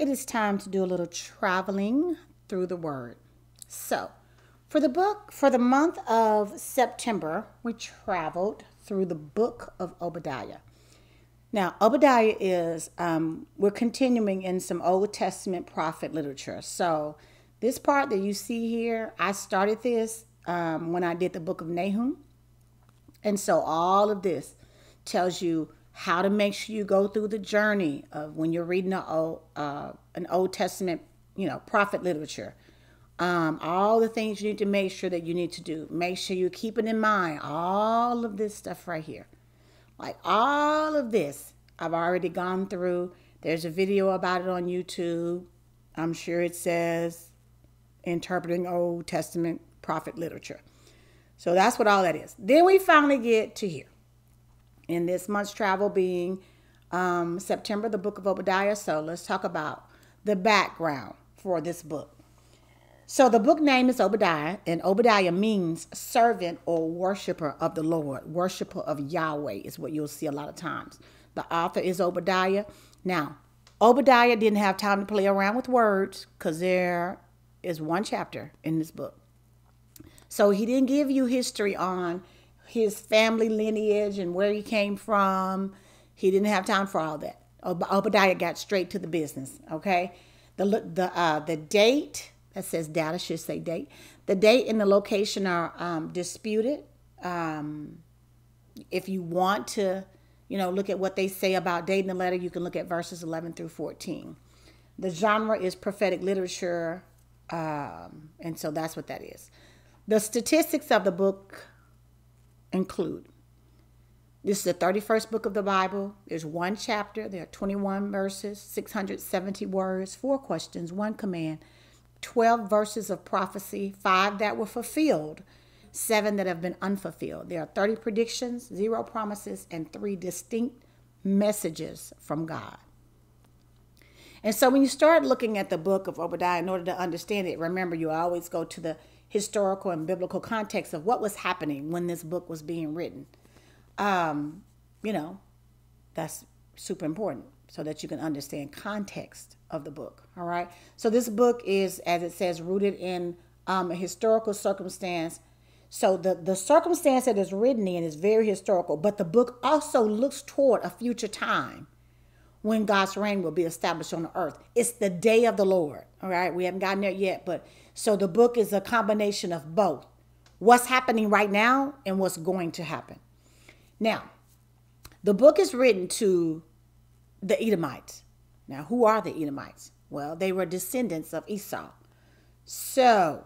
it is time to do a little traveling through the Word. So, for the book, for the month of September, we traveled through the book of Obadiah. Now, Obadiah is, um, we're continuing in some Old Testament prophet literature. So, this part that you see here, I started this um, when I did the book of Nahum. And so, all of this tells you how to make sure you go through the journey of when you're reading an old, uh, an Old Testament, you know, prophet literature. Um, all the things you need to make sure that you need to do. Make sure you keep it in mind. All of this stuff right here. Like all of this, I've already gone through. There's a video about it on YouTube. I'm sure it says interpreting Old Testament prophet literature. So that's what all that is. Then we finally get to here in this month's travel being um, September, the book of Obadiah. So let's talk about the background for this book. So the book name is Obadiah, and Obadiah means servant or worshiper of the Lord. Worshiper of Yahweh is what you'll see a lot of times. The author is Obadiah. Now, Obadiah didn't have time to play around with words because there is one chapter in this book. So he didn't give you history on his family lineage and where he came from. He didn't have time for all that. Ob Obadiah got straight to the business. Okay, the the uh, the date that says data should say date. The date and the location are um, disputed. Um, if you want to, you know, look at what they say about dating the letter, you can look at verses 11 through 14. The genre is prophetic literature, um, and so that's what that is. The statistics of the book include. This is the 31st book of the Bible. There's one chapter, there are 21 verses, 670 words, four questions, one command, 12 verses of prophecy, five that were fulfilled, seven that have been unfulfilled. There are 30 predictions, zero promises, and three distinct messages from God. And so when you start looking at the book of Obadiah in order to understand it, remember you always go to the historical and biblical context of what was happening when this book was being written. Um, you know, that's super important so that you can understand context of the book. All right. So this book is, as it says, rooted in um, a historical circumstance. So the, the circumstance that is written in is very historical, but the book also looks toward a future time when God's reign will be established on the earth. It's the day of the Lord. All right. We haven't gotten there yet, but so the book is a combination of both what's happening right now and what's going to happen. Now, the book is written to the Edomites. Now, who are the Edomites? Well, they were descendants of Esau. So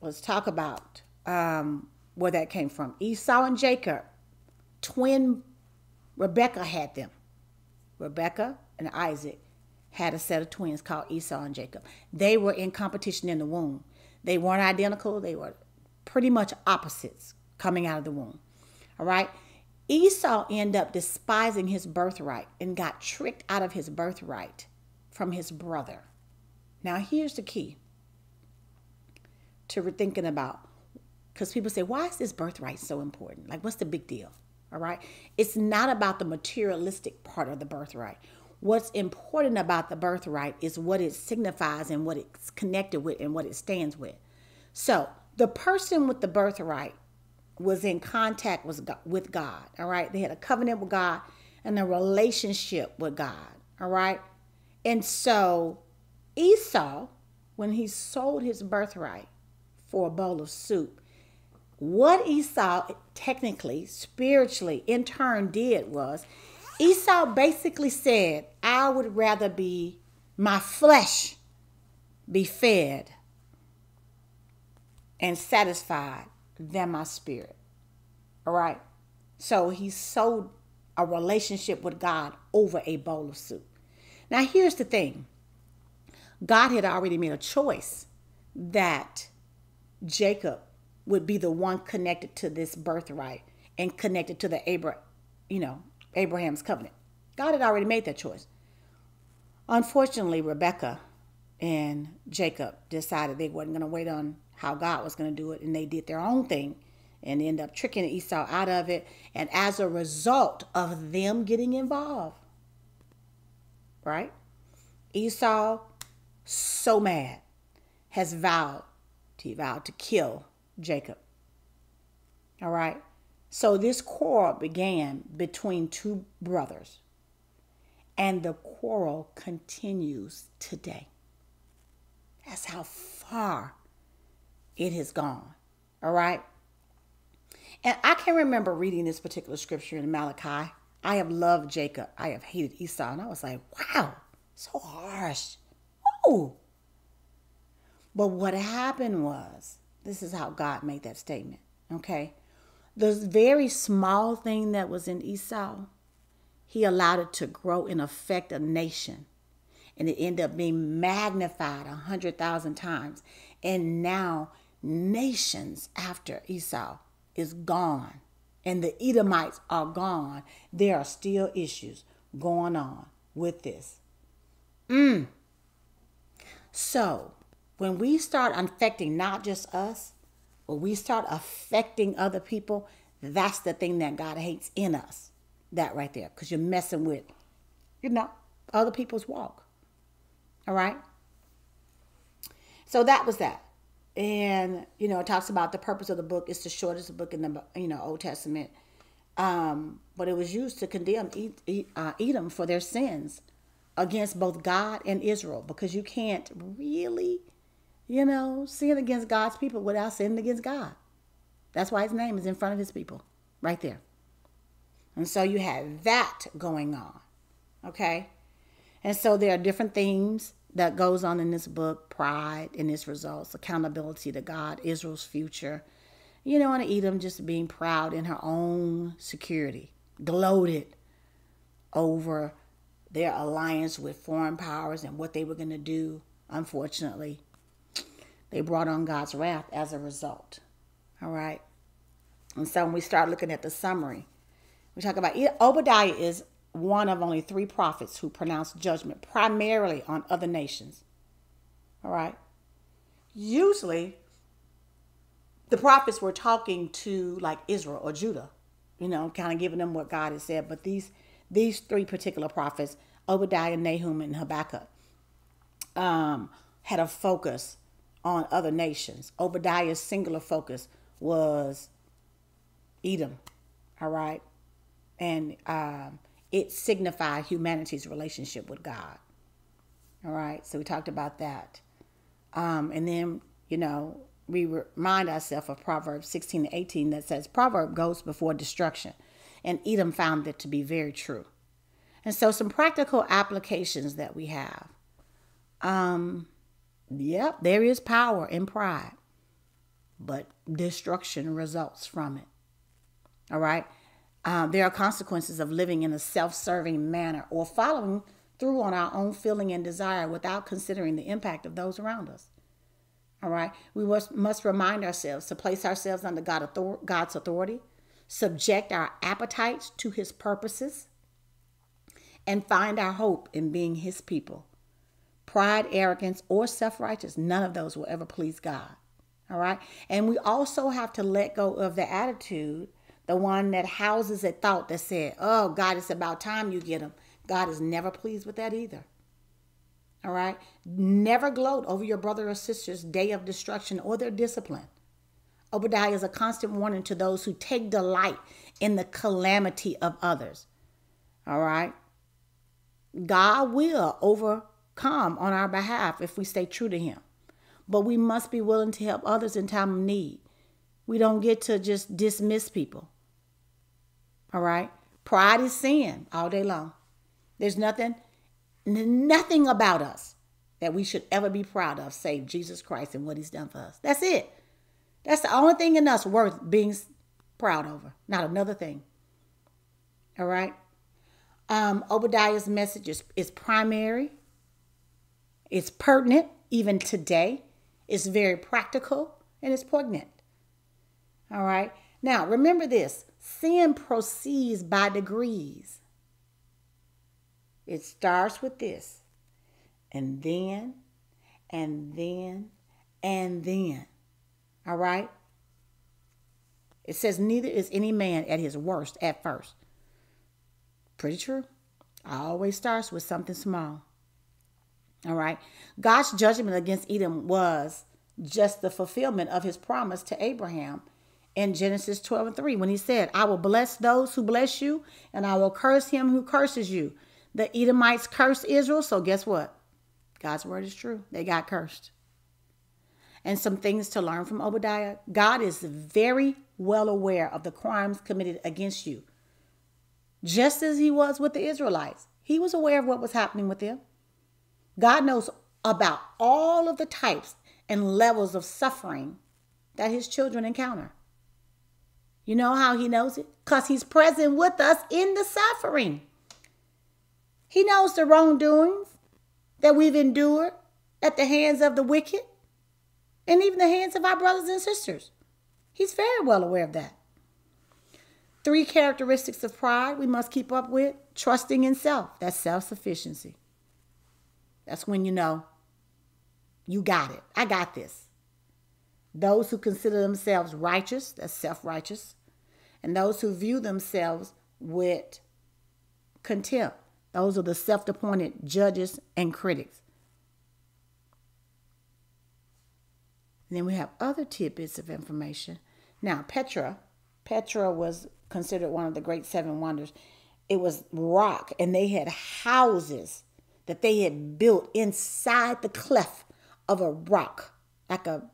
let's talk about um, where that came from. Esau and Jacob, twin Rebecca had them. Rebecca and Isaac had a set of twins called Esau and Jacob. They were in competition in the womb. They weren't identical, they were pretty much opposites coming out of the womb. All right? Esau ended up despising his birthright and got tricked out of his birthright from his brother. Now, here's the key to thinking about because people say, why is this birthright so important? Like, what's the big deal? All right. It's not about the materialistic part of the birthright what's important about the birthright is what it signifies and what it's connected with and what it stands with. So the person with the birthright was in contact was with God. All right, they had a covenant with God and a relationship with God. All right, and so Esau, when he sold his birthright for a bowl of soup, what Esau technically, spiritually, in turn did was Esau basically said, I would rather be my flesh be fed and satisfied than my spirit. All right. So he sold a relationship with God over a bowl of soup. Now, here's the thing God had already made a choice that Jacob would be the one connected to this birthright and connected to the Abraham, you know, Abraham's covenant. God had already made that choice. Unfortunately, Rebecca and Jacob decided they weren't going to wait on how God was going to do it, and they did their own thing and end up tricking Esau out of it. And as a result of them getting involved, right? Esau, so mad, has vowed, he vowed to kill Jacob. All right? So this quarrel began between two brothers, and the quarrel continues today. That's how far it has gone. All right. And I can remember reading this particular scripture in Malachi. I have loved Jacob. I have hated Esau. And I was like, wow, so harsh. Oh, But what happened was, this is how God made that statement. Okay the very small thing that was in Esau, he allowed it to grow and affect a nation. And it ended up being magnified a hundred thousand times. And now nations after Esau is gone. And the Edomites are gone. There are still issues going on with this. Mm. So when we start infecting, not just us, when we start affecting other people, that's the thing that God hates in us. That right there, because you're messing with, you know, other people's walk. All right. So that was that, and you know, it talks about the purpose of the book. It's the shortest book in the you know Old Testament, um, but it was used to condemn uh, Edom for their sins against both God and Israel because you can't really you know, sin against God's people without sin against God. That's why his name is in front of his people, right there. And so you have that going on. Okay? And so there are different themes that goes on in this book, pride and its results, accountability to God, Israel's future. You know, and Edom just being proud in her own security, gloated over their alliance with foreign powers and what they were going to do, unfortunately, they brought on God's wrath as a result. All right. And so when we start looking at the summary, we talk about Obadiah is one of only three prophets who pronounced judgment primarily on other nations. All right. Usually, the prophets were talking to like Israel or Judah, you know, kind of giving them what God had said. But these these three particular prophets, Obadiah, Nahum, and Habakkuk, um, had a focus on other nations. Obadiah's singular focus was Edom, all right? And um, it signified humanity's relationship with God, all right? So we talked about that. Um, and then, you know, we remind ourselves of Proverbs 16 to 18 that says, Proverb goes before destruction. And Edom found that to be very true. And so, some practical applications that we have. Um, Yep, there is power in pride, but destruction results from it. All right. Um, there are consequences of living in a self serving manner or following through on our own feeling and desire without considering the impact of those around us. All right. We must, must remind ourselves to place ourselves under God author- God's authority, subject our appetites to his purposes, and find our hope in being his people pride, arrogance, or self righteous. None of those will ever please God. All right. And we also have to let go of the attitude, the one that houses a thought that said, oh, God, it's about time you get them. God is never pleased with that either. All right. Never gloat over your brother or sister's day of destruction or their discipline. Obadiah is a constant warning to those who take delight in the calamity of others. All right. God will over come on our behalf if we stay true to Him. But we must be willing to help others in time of need. We don't get to just dismiss people. All right? Pride is sin all day long. There's nothing, nothing about us that we should ever be proud of save Jesus Christ and what He's done for us. That's it. That's the only thing in us worth being proud over, not another thing. All right? Um, Obadiah's message is, is primary it's pertinent even today. It's very practical and it's poignant. All right. Now, remember this sin proceeds by degrees. It starts with this, and then, and then, and then. All right. It says, Neither is any man at his worst at first. Pretty true. Always starts with something small. All right. God's judgment against Edom was just the fulfillment of his promise to Abraham in Genesis 12 and 3 when he said, I will bless those who bless you, and I will curse him who curses you. The Edomites cursed Israel, so guess what? God's word is true. They got cursed. And some things to learn from Obadiah God is very well aware of the crimes committed against you, just as he was with the Israelites. He was aware of what was happening with them. God knows about all of the types and levels of suffering that his children encounter. You know how he knows it? Because he's present with us in the suffering. He knows the wrongdoings that we've endured at the hands of the wicked and even the hands of our brothers and sisters. He's very well aware of that. Three characteristics of pride we must keep up with trusting in self, that's self sufficiency. That's when you know you got it. I got this. Those who consider themselves righteous, that's self righteous, and those who view themselves with contempt, those are the self appointed judges and critics. And then we have other tidbits of information. Now, Petra, Petra was considered one of the great seven wonders. It was rock, and they had houses that they had built inside the cleft of a rock, like a,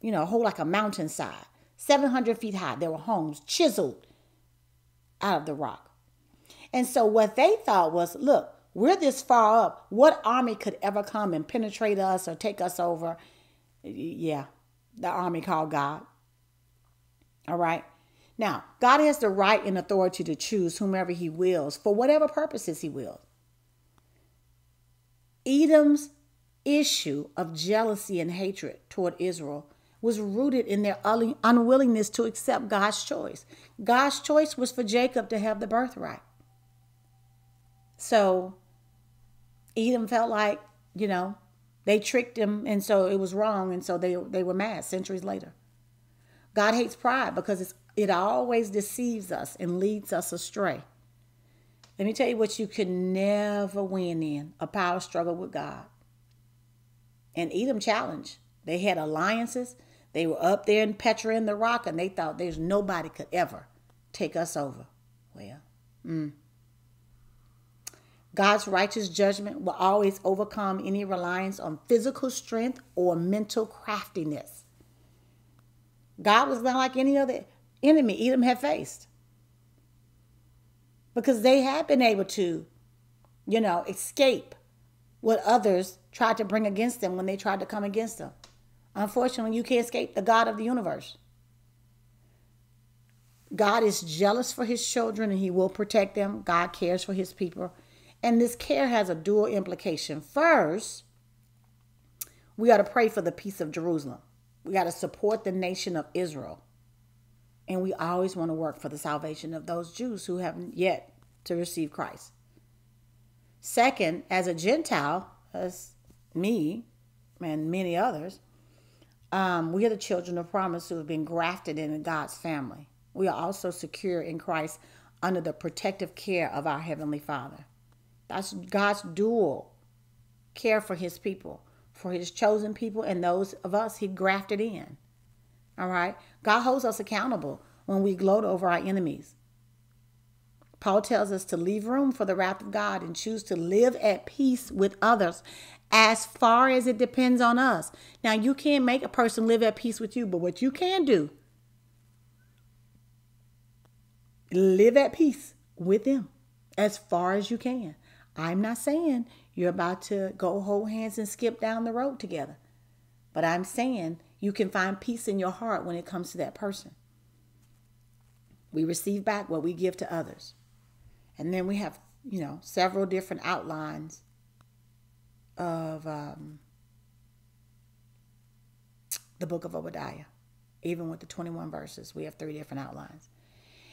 you know, a hole like a mountainside, 700 feet high. There were homes chiseled out of the rock. And so what they thought was, look, we're this far up. What army could ever come and penetrate us or take us over? Yeah, the army called God. All right. Now, God has the right and authority to choose whomever he wills for whatever purposes he wills. Edom's issue of jealousy and hatred toward Israel was rooted in their unwillingness to accept God's choice. God's choice was for Jacob to have the birthright. So Edom felt like, you know, they tricked him and so it was wrong and so they they were mad centuries later. God hates pride because it always deceives us and leads us astray. Let me tell you what you can never win in a power struggle with God. And Edom challenged. They had alliances. They were up there in Petra in the rock, and they thought there's nobody could ever take us over. Well, mm. God's righteous judgment will always overcome any reliance on physical strength or mental craftiness. God was not like any other enemy Edom had faced because they have been able to, you know, escape what others tried to bring against them when they tried to come against them. Unfortunately, you can't escape the God of the universe. God is jealous for his children and he will protect them. God cares for his people. And this care has a dual implication. First, we got to pray for the peace of Jerusalem. We got to support the nation of Israel. And we always want to work for the salvation of those Jews who haven't yet to receive Christ. Second, as a Gentile, as me and many others, um, we are the children of promise who have been grafted into God's family. We are also secure in Christ under the protective care of our Heavenly Father. That's God's dual care for His people, for His chosen people, and those of us He grafted in. All right. God holds us accountable when we gloat over our enemies. Paul tells us to leave room for the wrath of God and choose to live at peace with others as far as it depends on us. Now, you can't make a person live at peace with you, but what you can do, live at peace with them as far as you can. I'm not saying you're about to go hold hands and skip down the road together, but I'm saying you can find peace in your heart when it comes to that person. We receive back what we give to others. And then we have, you know, several different outlines of um, the book of Obadiah. Even with the 21 verses, we have three different outlines.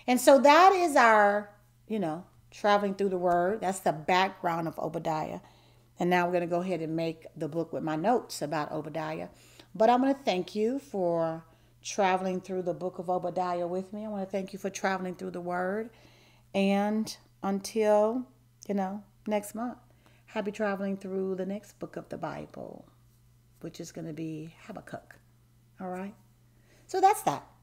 And so that is our, you know, traveling through the word. That's the background of Obadiah. And now we're going to go ahead and make the book with my notes about Obadiah. But I want to thank you for traveling through the book of Obadiah with me. I want to thank you for traveling through the word. And until, you know, next month, happy traveling through the next book of the Bible, which is going to be Habakkuk. All right? So that's that.